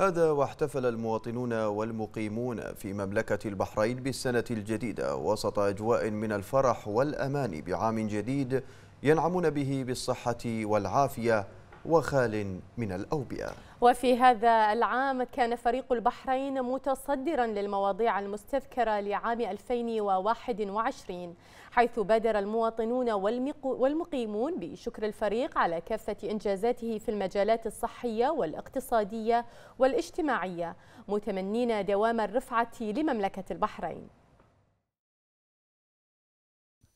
هذا واحتفل المواطنون والمقيمون في مملكة البحرين بالسنة الجديدة وسط أجواء من الفرح والأمان بعام جديد ينعمون به بالصحة والعافية وخال من الأوبئة وفي هذا العام كان فريق البحرين متصدرا للمواضيع المستذكرة لعام 2021 حيث بادر المواطنون والمقيمون بشكر الفريق على كافة إنجازاته في المجالات الصحية والاقتصادية والاجتماعية متمنين دوام الرفعة لمملكة البحرين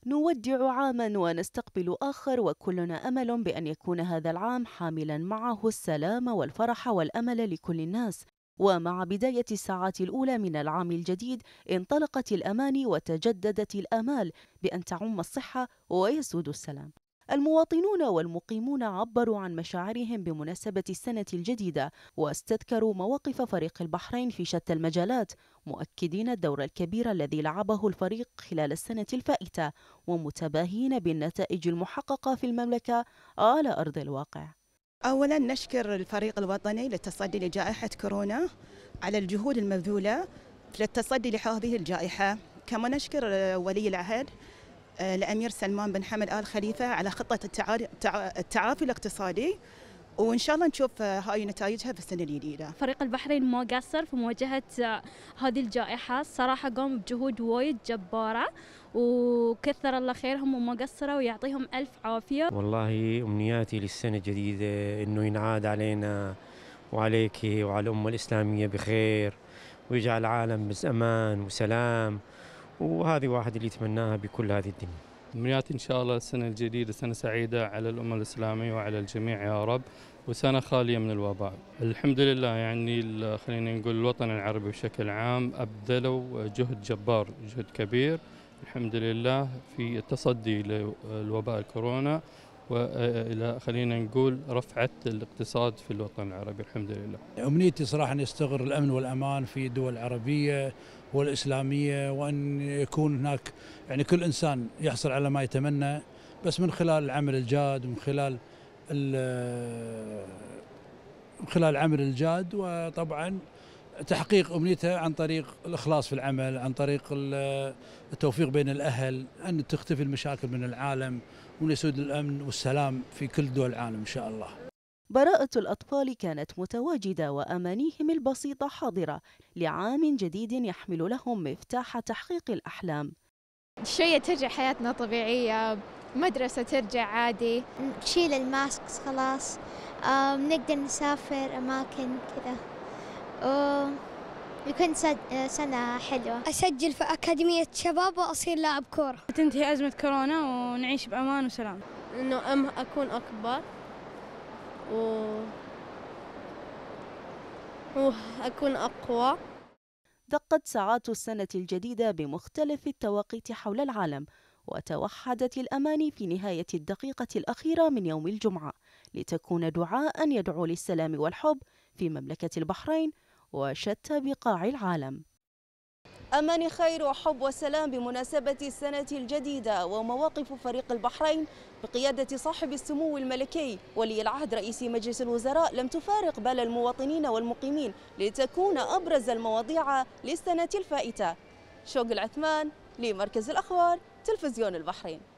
نودع عاما ونستقبل آخر وكلنا أمل بأن يكون هذا العام حاملا معه السلام والفرح والأمل لكل الناس ومع بداية الساعات الأولى من العام الجديد انطلقت الأماني وتجددت الآمال بأن تعم الصحة ويسود السلام المواطنون والمقيمون عبروا عن مشاعرهم بمناسبة السنة الجديدة واستذكروا مواقف فريق البحرين في شتى المجالات مؤكدين الدور الكبير الذي لعبه الفريق خلال السنة الفائتة ومتباهين بالنتائج المحققة في المملكة على أرض الواقع أولا نشكر الفريق الوطني للتصدي لجائحة كورونا على الجهود المبذولة للتصدي لهذه الجائحة كما نشكر ولي العهد الامير سلمان بن حمد ال خليفه على خطه التعافي الاقتصادي وان شاء الله نشوف آه، هاي نتائجها في السنه الجديده. فريق البحرين ما قصر في مواجهه آه، هذه الجائحه، الصراحه قام بجهود وايد جباره وكثر الله خيرهم وما قصروا ويعطيهم الف عافيه. والله امنياتي للسنه الجديده انه ينعاد علينا وعليك وعلى الامه الاسلاميه بخير ويجعل العالم بامان وسلام وهذه واحد اللي يتمناها بكل هذه الدنيا أمنياتي إن شاء الله السنة الجديدة سنة سعيدة على الأمة الإسلامية وعلى الجميع يا رب وسنة خالية من الوباء الحمد لله يعني خلينا نقول الوطن العربي بشكل عام أبذلوا جهد جبار جهد كبير الحمد لله في التصدي لوباء الكورونا والى خلينا نقول رفعت الاقتصاد في الوطن العربي الحمد لله. امنيتي صراحه ان يستقر الامن والامان في الدول العربيه والإسلامية وأن يكون هناك يعني كل إنسان يحصل على ما يتمنى بس من خلال العمل الجاد ومن خلال من خلال العمل الجاد وطبعا تحقيق امنيته عن طريق الاخلاص في العمل، عن طريق التوفيق بين الاهل، ان تختفي المشاكل من العالم وان يسود الامن والسلام في كل دول العالم ان شاء الله. براءة الأطفال كانت متواجدة وأمانيهم البسيطة حاضرة لعام جديد يحمل لهم مفتاح تحقيق الأحلام شوية ترجع حياتنا طبيعية مدرسة ترجع عادي نشيل الماسك خلاص نقدر نسافر أماكن كذا يكون آه، سنة حلوة أسجل في أكاديمية شباب وأصير لاعب كورة تنتهي أزمة كورونا ونعيش بأمان وسلام إنه أم أكون أكبر و... وأكون أقوى دقت ساعات السنة الجديدة بمختلف التوقيت حول العالم وتوحدت الأماني في نهاية الدقيقة الأخيرة من يوم الجمعة لتكون دعاء يدعو للسلام والحب في مملكة البحرين وشتى بقاع العالم أمان خير وحب وسلام بمناسبة السنة الجديدة ومواقف فريق البحرين بقيادة صاحب السمو الملكي ولي العهد رئيس مجلس الوزراء لم تفارق بال المواطنين والمقيمين لتكون أبرز المواضيع للسنة الفائتة شوق العثمان لمركز الأخبار تلفزيون البحرين